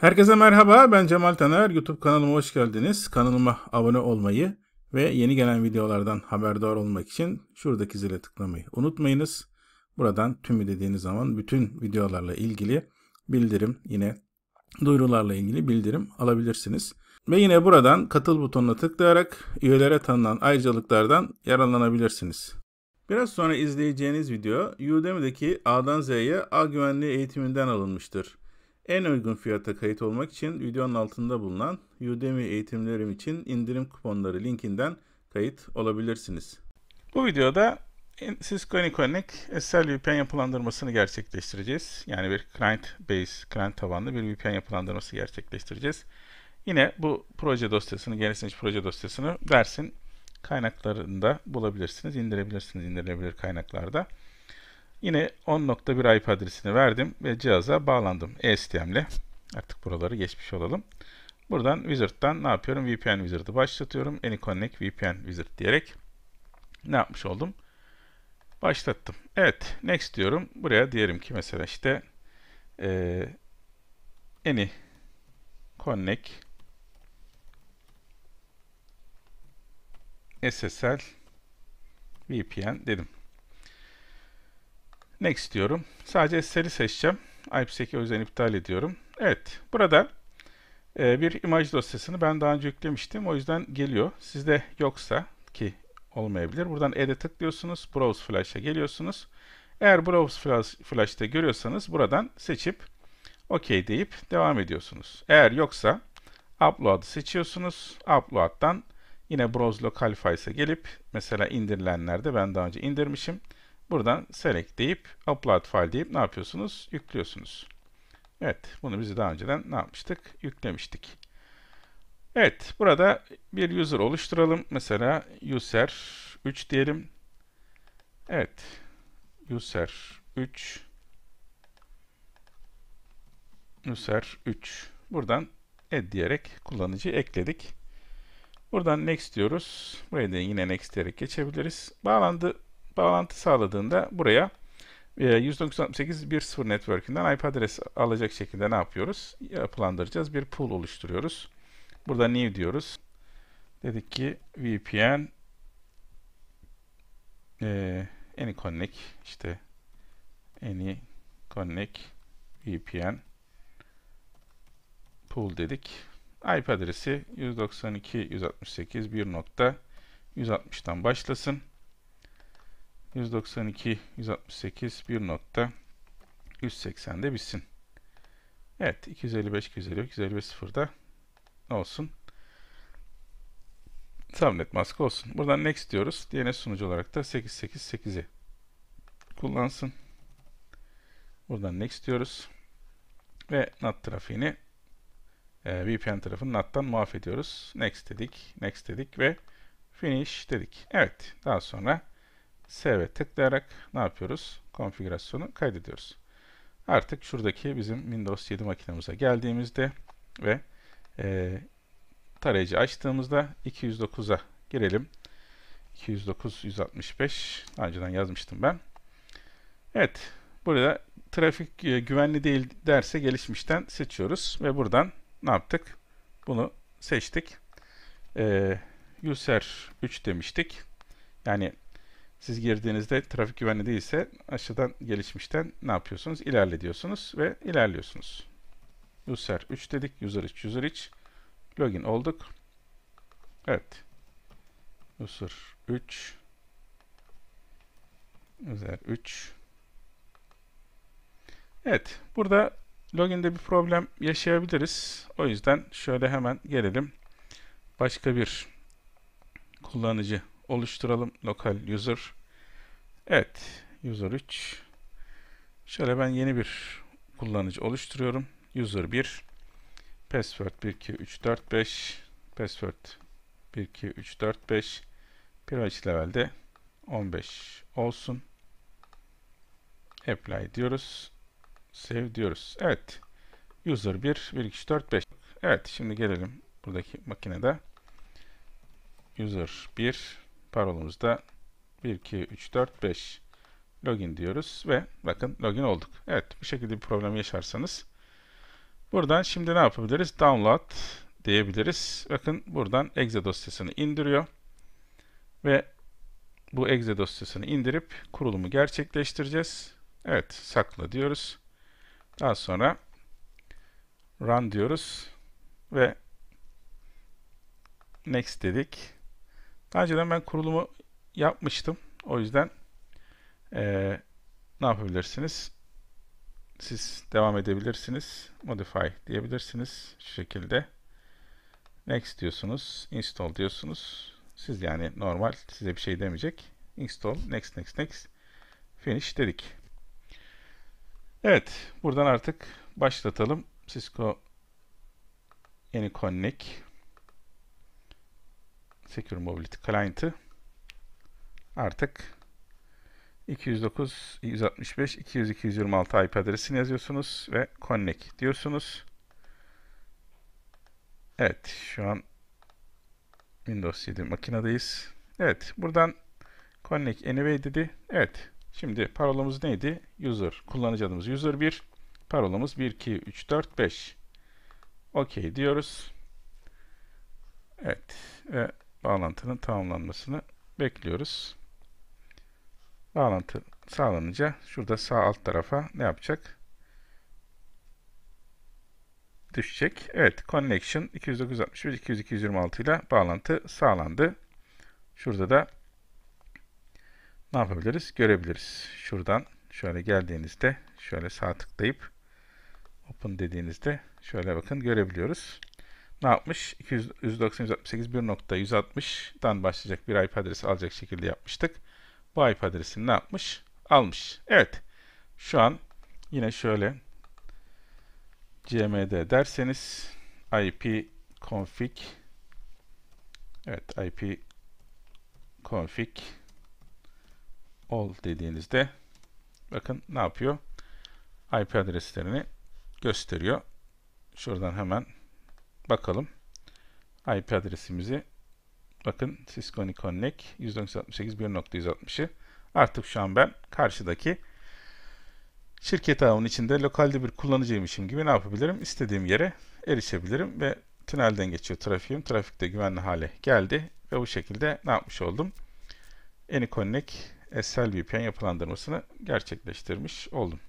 Herkese merhaba, ben Cemal Taner. YouTube kanalıma hoş geldiniz. Kanalıma abone olmayı ve yeni gelen videolardan haberdar olmak için şuradaki zile tıklamayı unutmayınız. Buradan tümü dediğiniz zaman bütün videolarla ilgili bildirim, yine duyurularla ilgili bildirim alabilirsiniz. Ve yine buradan katıl butonuna tıklayarak üyelere tanınan ayrıcalıklardan yararlanabilirsiniz. Biraz sonra izleyeceğiniz video Udemy'deki A'dan Z'ye A güvenliği eğitiminden alınmıştır. En uygun fiyata kayıt olmak için videonun altında bulunan Udemy eğitimlerim için indirim kuponları linkinden kayıt olabilirsiniz. Bu videoda Cisco AnyConnect SSL VPN yapılandırmasını gerçekleştireceğiz. Yani bir client base, client tabanlı bir VPN yapılandırması gerçekleştireceğiz. Yine bu proje dosyasını, gelişmiş proje dosyasını dersin kaynaklarında bulabilirsiniz, indirebilirsiniz, indirebilir kaynaklarda. Yine 10.1 IP adresini verdim ve cihaza bağlandım ESTM ile. Artık buraları geçmiş olalım. Buradan Wizard'dan ne yapıyorum? VPN Wizard'ı başlatıyorum. AnyConnect VPN Wizard diyerek ne yapmış oldum? Başlattım. Evet. Next diyorum. Buraya diyelim ki mesela işte e, Any Connect SSL VPN dedim. Next diyorum. Sadece S'leri seçeceğim. IPsec o yüzden iptal ediyorum. Evet. Burada e, bir imaj dosyasını ben daha önce yüklemiştim. O yüzden geliyor. Sizde yoksa ki olmayabilir. Buradan Add'e tıklıyorsunuz. Browse Flash'a geliyorsunuz. Eğer Browse Flash, Flash'ta görüyorsanız buradan seçip OK deyip devam ediyorsunuz. Eğer yoksa Upload'ı seçiyorsunuz. Upload'dan yine Browse Local Files'a gelip mesela indirilenlerde ben daha önce indirmişim. Buradan select deyip upload file deyip ne yapıyorsunuz? Yüklüyorsunuz. Evet bunu biz daha önceden ne yapmıştık? Yüklemiştik. Evet burada bir user oluşturalım. Mesela user 3 diyelim. Evet user 3 user 3 buradan add diyerek kullanıcı ekledik. Buradan next diyoruz. Buraya da yine next diyerek geçebiliriz. Bağlandı bağlantı sağladığında buraya e, 192.168.1.0 network'ünden IP adres alacak şekilde ne yapıyoruz? Yapılandıracağız. Bir pool oluşturuyoruz. Burada new diyoruz. Dedik ki VPN e, any connect işte any connect VPN pool dedik. IP adresi 192.168.1.160'dan başlasın. 192, 168, 180 de bitsin. Evet 255, 255, 255 da olsun. Subnet mask olsun. Buradan next diyoruz. DNS sunucu olarak da 888'i kullansın. Buradan next diyoruz. Ve NAT trafiğini e, VPN tarafının NAT'tan muaf ediyoruz. Next dedik, next dedik ve finish dedik. Evet daha sonra Save tıklayarak ne yapıyoruz? Konfigürasyonu kaydediyoruz. Artık şuradaki bizim Windows 7 makinemize geldiğimizde ve e, tarayıcı açtığımızda 209'a girelim. 209 165 Daha önceden yazmıştım ben. Evet. Burada trafik e, güvenli değil derse gelişmişten seçiyoruz ve buradan ne yaptık? Bunu seçtik. Ee, user 3 demiştik. Yani siz girdiğinizde trafik güvenliği değilse aşağıdan gelişmişten ne yapıyorsunuz? İlerle diyorsunuz ve ilerliyorsunuz. User 3 dedik. User 3, user 3. Login olduk. Evet. User 3. User 3. Evet. Burada loginde bir problem yaşayabiliriz. O yüzden şöyle hemen gelelim. Başka bir kullanıcı oluşturalım. Lokal user. Evet. User 3. Şöyle ben yeni bir kullanıcı oluşturuyorum. User 1. Password 1, 2, 3, 4, 5. Password 1, 2, 3, 4, 5. Privilege levelde 15 olsun. Apply diyoruz. Save diyoruz. Evet. User 1, 1, 2, 4, 5. Evet. Şimdi gelelim buradaki makinede. User 1 Parolamız 1, 2, 3, 4, 5. Login diyoruz ve bakın login olduk. Evet bu şekilde bir problem yaşarsanız buradan şimdi ne yapabiliriz? Download diyebiliriz. Bakın buradan exe dosyasını indiriyor ve bu exe dosyasını indirip kurulumu gerçekleştireceğiz. Evet sakla diyoruz. Daha sonra run diyoruz ve next dedik daha önceden ben kurulumu yapmıştım. O yüzden ee, ne yapabilirsiniz? Siz devam edebilirsiniz. Modify diyebilirsiniz. Şu şekilde. Next diyorsunuz. Install diyorsunuz. Siz yani normal size bir şey demeyecek. Install. Next, next, next. Finish dedik. Evet. Buradan artık başlatalım. Cisco yeni connect Secure Mobility Client'ı artık 209, 165, 200, 226 IP adresini yazıyorsunuz ve connect diyorsunuz. Evet, şu an Windows 7 makinedeyiz. Evet, buradan connect anyway dedi. Evet, şimdi parolamız neydi? User, kullanıcı adımız user 1. Parolamız 1, 2, 3, 4, 5. OK diyoruz. Evet, ve bağlantının tamamlanmasını bekliyoruz. Bağlantı sağlanınca şurada sağ alt tarafa ne yapacak? Düşecek. Evet connection 209.61.200.226 ile bağlantı sağlandı. Şurada da ne yapabiliriz? Görebiliriz. Şuradan şöyle geldiğinizde şöyle sağ tıklayıp open dediğinizde şöyle bakın görebiliyoruz ne yapmış? 200, başlayacak bir IP adresi alacak şekilde yapmıştık. Bu IP adresini ne yapmış? Almış. Evet. Şu an yine şöyle cmd derseniz ip config evet ip config all dediğinizde bakın ne yapıyor? IP adreslerini gösteriyor. Şuradan hemen Bakalım. IP adresimizi bakın Cisco Connect 168.168.1.160'ı artık şu an ben karşıdaki şirket ağının içinde lokalde bir kullanıcıymışım gibi ne yapabilirim? İstediğim yere erişebilirim ve tünelden geçiyor trafiğim. Trafik de güvenli hale geldi ve bu şekilde ne yapmış oldum? AnyConnect SL VPN yapılandırmasını gerçekleştirmiş oldum.